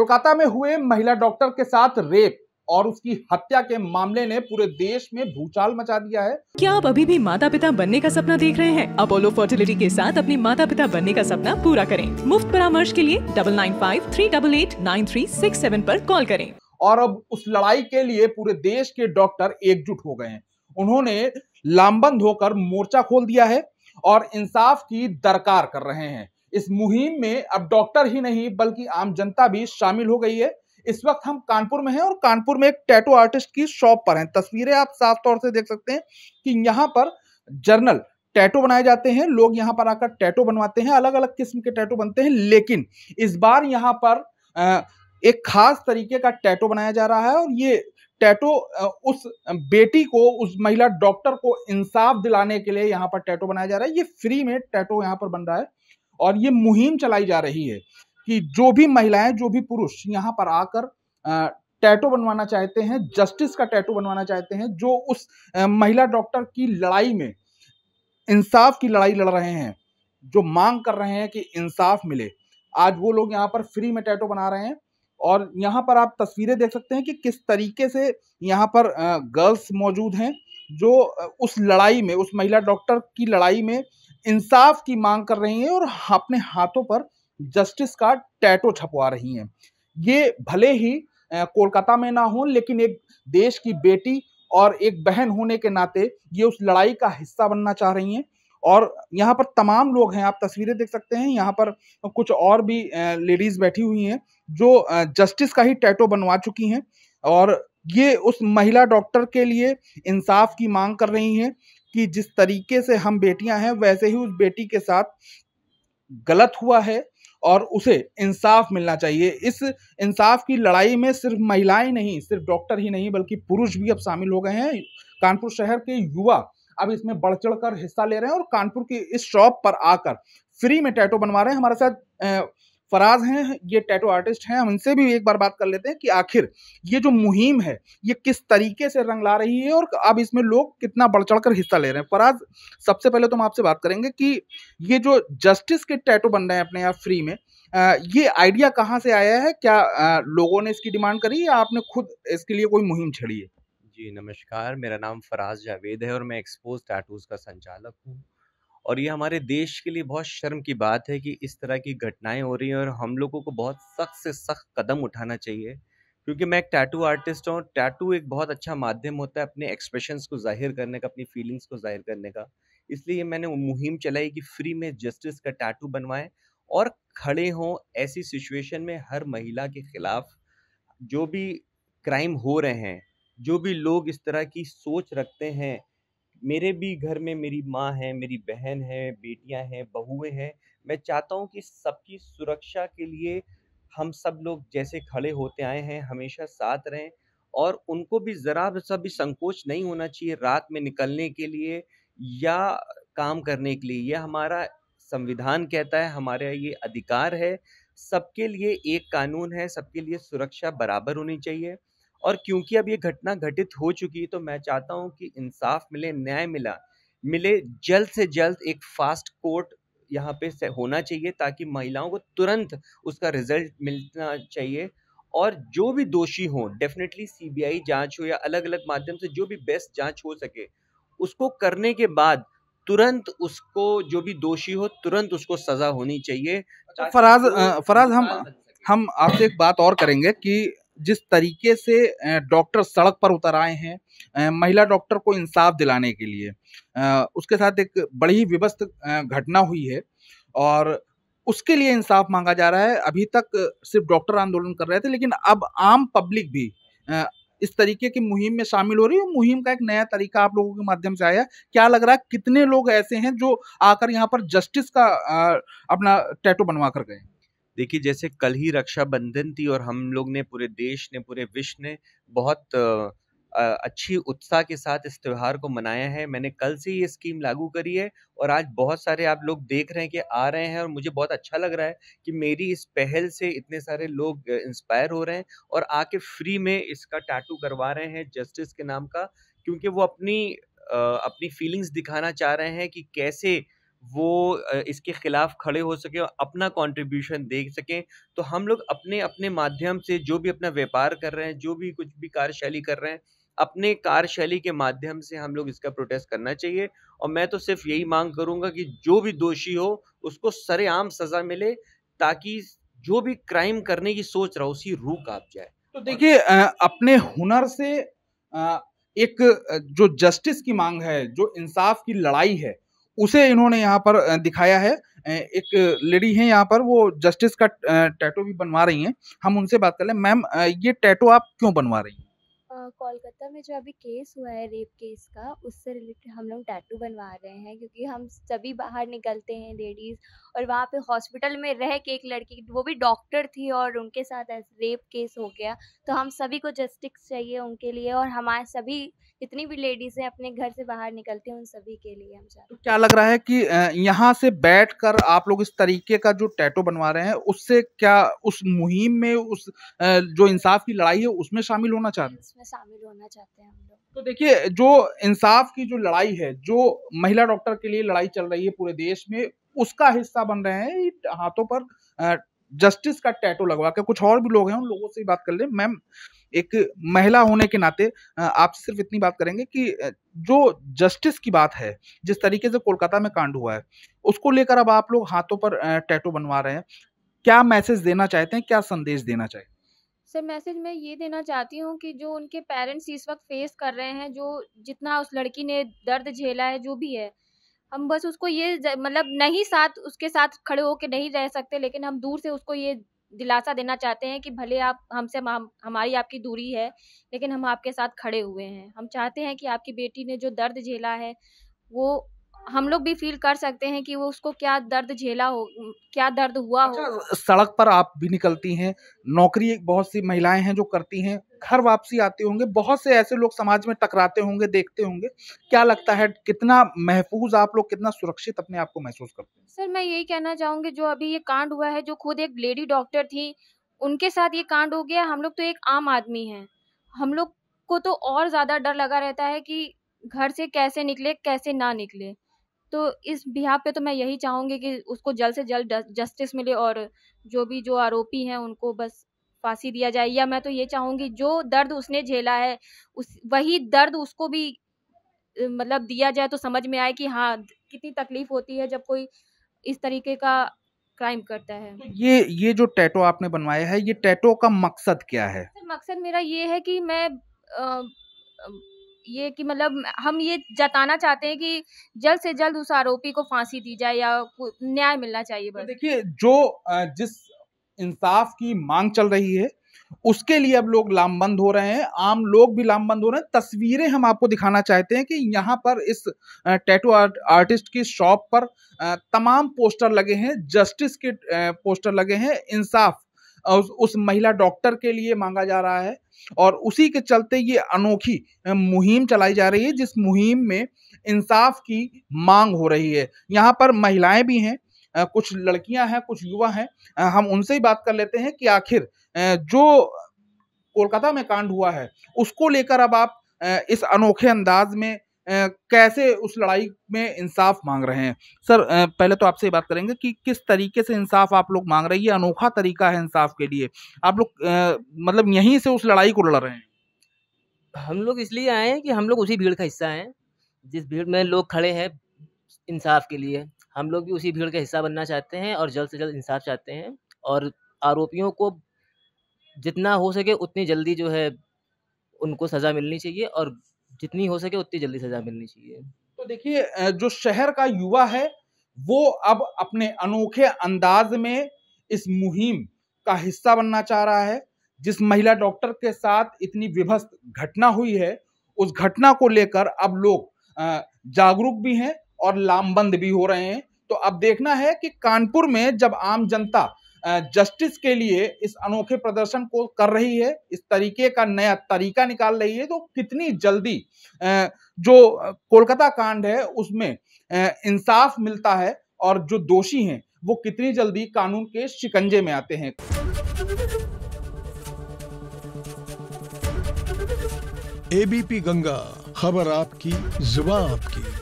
कोलकाता में हुए महिला डॉक्टर के साथ रेप और उसकी हत्या के मामले ने पूरे देश में भूचाल मचा दिया है क्या आप अभी भी माता पिता बनने का सपना देख रहे हैं अपोलो फर्टिलिटी के साथ अपने माता पिता बनने का सपना पूरा करें मुफ्त परामर्श के लिए double nine five three double eight nine three six seven आरोप कॉल करें और अब उस लड़ाई के लिए पूरे देश के डॉक्टर एकजुट हो गए हैं उन्होंने लामबंद होकर मोर्चा खोल दिया है और इंसाफ की दरकार कर रहे हैं इस मुहिम में अब डॉक्टर ही नहीं बल्कि आम जनता भी शामिल हो गई है इस वक्त हम कानपुर में हैं और कानपुर में एक टैटू आर्टिस्ट की शॉप पर हैं तस्वीरें आप साफ तौर से देख सकते हैं कि यहाँ पर जर्नल टैटू बनाए जाते हैं लोग यहाँ पर आकर टैटू बनवाते हैं अलग अलग किस्म के टैटू बनते हैं लेकिन इस बार यहाँ पर एक खास तरीके का टैटू बनाया जा रहा है और ये टैटो उस बेटी को उस महिला डॉक्टर को इंसाफ दिलाने के लिए यहाँ पर टैटो बनाया जा रहा है ये फ्री में टैटो यहाँ पर बन रहा है और ये मुहिम चलाई जा रही है कि जो भी महिलाएं जो भी पुरुष यहाँ पर आकर टैटो बनवाना चाहते हैं जस्टिस का टैटो बनवाना चाहते हैं जो उस महिला डॉक्टर की लड़ाई में इंसाफ की लड़ाई लड़ रहे हैं जो मांग कर रहे हैं कि इंसाफ मिले आज वो लोग यहाँ पर फ्री में टैटो बना रहे हैं और यहाँ पर आप तस्वीरें देख सकते हैं कि किस तरीके से यहाँ पर गर्ल्स मौजूद हैं जो उस लड़ाई में उस महिला डॉक्टर की लड़ाई में इंसाफ की मांग कर रही हैं और अपने हाथों पर जस्टिस का टैटो छपवा रही हैं ये भले ही कोलकाता में ना हो लेकिन एक देश की बेटी और एक बहन होने के नाते ये उस लड़ाई का हिस्सा बनना चाह रही हैं और यहाँ पर तमाम लोग हैं आप तस्वीरें देख सकते हैं यहाँ पर कुछ और भी लेडीज़ बैठी हुई हैं जो जस्टिस का ही टैटो बनवा चुकी हैं और ये उस महिला डॉक्टर के लिए इंसाफ की मांग कर रही हैं कि जिस तरीके से हम बेटियां हैं वैसे ही उस बेटी के साथ गलत हुआ है और उसे इंसाफ मिलना चाहिए इस इंसाफ की लड़ाई में सिर्फ महिलाएं नहीं सिर्फ डॉक्टर ही नहीं बल्कि पुरुष भी अब शामिल हो गए हैं कानपुर शहर के युवा अब इसमें बढ़ चढ़ कर हिस्सा ले रहे हैं और कानपुर की इस शॉप पर आकर फ्री में टैटो बनवा रहे हैं हमारे साथ फराज हैं ये टैटू आर्टिस्ट हैं हम उनसे भी एक बार बात कर लेते हैं कि आखिर ये जो मुहिम है ये किस तरीके से रंग ला रही है और अब इसमें लोग कितना बढ़ चढ़ कर हिस्सा ले रहे हैं फराज सबसे पहले तो हम आपसे बात करेंगे कि ये जो जस्टिस के टैटू बन रहे हैं अपने यहाँ फ्री में ये आइडिया कहाँ से आया है क्या लोगों ने इसकी डिमांड करी या आपने खुद इसके लिए कोई मुहिम छेड़ी है जी नमस्कार मेरा नाम फराज जावेद है और मैं एक्सपोज टैटूज़ का संचालक हूँ और ये हमारे देश के लिए बहुत शर्म की बात है कि इस तरह की घटनाएं हो रही हैं और हम लोगों को बहुत सख्त से सख्त कदम उठाना चाहिए क्योंकि मैं एक टैटू आर्टिस्ट हूँ टैटू एक बहुत अच्छा माध्यम होता है अपने एक्सप्रेशंस को जाहिर करने का अपनी फीलिंग्स को जाहिर करने का इसलिए मैंने मुहिम चलाई कि फ्री में जस्टिस का टैटू बनवाएं और खड़े हों ऐसी सिचुएशन में हर महिला के खिलाफ जो भी क्राइम हो रहे हैं जो भी लोग इस तरह की सोच रखते हैं मेरे भी घर में मेरी माँ है मेरी बहन है बेटियाँ हैं बहुएँ हैं मैं चाहता हूँ कि सबकी सुरक्षा के लिए हम सब लोग जैसे खड़े होते आए हैं हमेशा साथ रहें और उनको भी ज़रा सा भी संकोच नहीं होना चाहिए रात में निकलने के लिए या काम करने के लिए यह हमारा संविधान कहता है हमारा ये अधिकार है सबके लिए एक कानून है सबके लिए सुरक्षा बराबर होनी चाहिए और क्योंकि अब ये घटना घटित हो चुकी है तो मैं चाहता हूँ कि इंसाफ मिले न्याय मिला मिले जल्द से जल्द एक फास्ट कोर्ट यहाँ पे होना चाहिए ताकि महिलाओं को तुरंत उसका रिजल्ट मिलना चाहिए और जो भी दोषी हो डेफिनेटली सीबीआई जांच हो या अलग अलग माध्यम से जो भी बेस्ट जांच हो सके उसको करने के बाद तुरंत उसको जो भी दोषी हो तुरंत उसको सजा होनी चाहिए अच्छा, फराज फराज हम हम आपसे एक बात और करेंगे कि जिस तरीके से डॉक्टर सड़क पर उतर आए हैं महिला डॉक्टर को इंसाफ दिलाने के लिए उसके साथ एक बड़ी ही विवस्त घटना हुई है और उसके लिए इंसाफ मांगा जा रहा है अभी तक सिर्फ डॉक्टर आंदोलन कर रहे थे लेकिन अब आम पब्लिक भी इस तरीके की मुहिम में शामिल हो रही है मुहिम का एक नया तरीका आप लोगों के माध्यम से आया क्या लग रहा है कितने लोग ऐसे हैं जो आकर यहाँ पर जस्टिस का अपना टैटू बनवा कर गए देखिए जैसे कल ही रक्षाबंधन थी और हम लोग ने पूरे देश ने पूरे विश्व ने बहुत अच्छी उत्साह के साथ इस त्यौहार को मनाया है मैंने कल से ये स्कीम लागू करी है और आज बहुत सारे आप लोग देख रहे हैं कि आ रहे हैं और मुझे बहुत अच्छा लग रहा है कि मेरी इस पहल से इतने सारे लोग इंस्पायर हो रहे हैं और आके फ्री में इसका टैटू करवा रहे हैं जस्टिस के नाम का क्योंकि वो अपनी अपनी फीलिंग्स दिखाना चाह रहे हैं कि कैसे वो इसके खिलाफ खड़े हो सकें और अपना कंट्रीब्यूशन दे सकें तो हम लोग अपने अपने माध्यम से जो भी अपना व्यापार कर रहे हैं जो भी कुछ भी कार्यशैली कर रहे हैं अपने कार्यशैली के माध्यम से हम लोग इसका प्रोटेस्ट करना चाहिए और मैं तो सिर्फ यही मांग करूंगा कि जो भी दोषी हो उसको सरेआम सज़ा मिले ताकि जो भी क्राइम करने की सोच रहा उसी रूह काप जाए तो देखिए अपने हुनर से एक जो जस्टिस की मांग है जो इंसाफ की लड़ाई है उसे इन्होंने यहाँ पर दिखाया है एक लेडी है यहाँ पर वो जस्टिस का टैटो भी बनवा रही हैं हम उनसे बात कर लें मैम ये टैटो आप क्यों बनवा रही हैं कोलकाता में जो अभी केस हुआ है रेप केस का उससे रिलेटेड हम लोग टैटू बनवा रहे हैं क्योंकि हम सभी बाहर निकलते हैं लेडीज़ और वहाँ पे हॉस्पिटल में रह के एक लड़की वो भी डॉक्टर थी और उनके साथ रेप केस हो गया तो हम सभी को जस्टिस चाहिए उनके लिए और हमारे सभी जितनी भी लेडीज है अपने घर से बाहर निकलती हैं उन सभी के लिए हम चाहते हैं तो क्या लग रहा है कि यहाँ से बैठकर आप लोग इस तरीके का जो टैटो बनवा रहे हैं उससे क्या उस मुहिम में उस जो इंसाफ की लड़ाई है उसमें शामिल होना चाहते हैं उसमें शामिल होना चाहते हैं हम लोग तो देखिए जो इंसाफ की जो लड़ाई है जो महिला डॉक्टर के लिए लड़ाई चल रही है पूरे देश में उसका हिस्सा बन रहे हैं हाथों पर जस्टिस का टैटो लगवा के कुछ और भी लोग हैं उन लोगों से बात कर ले मैम एक महिला होने के नाते आप सिर्फ इतनी बात करेंगे कि जो जस्टिस की बात है जिस तरीके से कोलकाता में कांड हुआ है उसको लेकर अब आप लोग हाथों पर टैटू बनवा रहे हैं क्या मैसेज देना चाहते हैं क्या संदेश देना चाहते हैं सर मैसेज मैं ये देना चाहती हूँ कि जो उनके पेरेंट्स इस वक्त फेस कर रहे हैं जो जितना उस लड़की ने दर्द झेला है जो भी है हम बस उसको ये मतलब नहीं साथ उसके साथ खड़े होकर नहीं रह सकते लेकिन हम दूर से उसको ये दिलासा देना चाहते हैं कि भले आप हमसे हम, हमारी आपकी दूरी है लेकिन हम आपके साथ खड़े हुए हैं हम चाहते हैं कि आपकी बेटी ने जो दर्द झेला है वो हम लोग भी फील कर सकते हैं कि वो उसको क्या दर्द झेला हो क्या दर्द हुआ अच्छा, हो सड़क पर आप भी निकलती हैं नौकरी एक बहुत सी महिलाएं हैं जो करती हैं घर वापसी आते होंगे बहुत से ऐसे लोग समाज में टकराते होंगे देखते होंगे क्या लगता है कितना महफूज आप लोग कितना सुरक्षित अपने आप को महसूस करते हैं सर मैं यही कहना चाहूंगी जो अभी ये कांड हुआ है जो खुद एक लेडी डॉक्टर थी उनके साथ ये कांड हो गया हम लोग तो एक आम आदमी हैं हम लोग को तो और ज़्यादा डर लगा रहता है कि घर से कैसे निकले कैसे ना निकले तो इस बिहा पे तो मैं यही चाहूंगी कि उसको जल्द से जल्द जस्टिस मिले और जो भी जो आरोपी हैं उनको बस फांसी दिया जाए या मैं तो ये चाहूंगी जो दर्द उसने झेला है उस वही दर्द उसको भी मतलब दिया जाए तो समझ में आए कि हाँ कितनी तकलीफ होती है जब कोई इस तरीके का क्राइम करता है तो ये ये जो टैटो आपने बनवाया है ये टैटो का मकसद क्या है मकसद मेरा ये है कि मैं आ, ये कि मतलब हम ये जताना चाहते हैं कि जल्द से जल्द उस आरोपी को फांसी दी जाए या न्याय मिलना चाहिए बस तो देखिए जो जिस इंसाफ की मांग चल रही है उसके लिए अब लोग लामबंद हो रहे हैं आम लोग भी लामबंद हो रहे हैं तस्वीरें हम आपको दिखाना चाहते हैं कि यहाँ पर इस टैटू आर्ट, आर्टिस्ट की शॉप पर तमाम पोस्टर लगे हैं जस्टिस के पोस्टर लगे हैं इंसाफ उस महिला डॉक्टर के लिए मांगा जा रहा है और उसी के चलते ये अनोखी मुहिम चलाई जा रही है जिस मुहिम में इंसाफ की मांग हो रही है यहाँ पर महिलाएं भी हैं कुछ लड़कियां हैं कुछ युवा हैं हम उनसे ही बात कर लेते हैं कि आखिर जो कोलकाता में कांड हुआ है उसको लेकर अब आप इस अनोखे अंदाज में कैसे उस लड़ाई में इंसाफ मांग रहे हैं सर पहले तो आपसे बात करेंगे कि किस तरीके से इंसाफ आप लोग मांग रहे हैं ये अनोखा तरीका है इंसाफ के लिए आप लोग मतलब यहीं से उस लड़ाई को लड़ रहे हैं हम लोग इसलिए आए हैं कि हम लोग उसी भीड़ का हिस्सा हैं जिस भीड़ में लोग खड़े हैं इंसाफ के लिए हम लोग भी उसी भीड़ का हिस्सा बनना चाहते हैं और जल्द से जल्द इंसाफ चाहते हैं और आरोपियों को जितना हो सके उतनी जल्दी जो है उनको सज़ा मिलनी चाहिए और जितनी हो सके उतनी जल्दी सजा मिलनी चाहिए तो देखिए जो शहर का युवा है वो अब अपने अनोखे अंदाज में इस मुहिम का हिस्सा बनना चाह रहा है जिस महिला डॉक्टर के साथ इतनी विभस्त घटना हुई है उस घटना को लेकर अब लोग जागरूक भी हैं और लामबंद भी हो रहे हैं तो अब देखना है कि कानपुर में जब आम जनता जस्टिस के लिए इस अनोखे प्रदर्शन को कर रही है इस तरीके का नया तरीका निकाल रही है तो कितनी जल्दी जो कोलकाता कांड है उसमें इंसाफ मिलता है और जो दोषी हैं वो कितनी जल्दी कानून के शिकंजे में आते हैं एबीपी गंगा खबर आपकी जुबा आपकी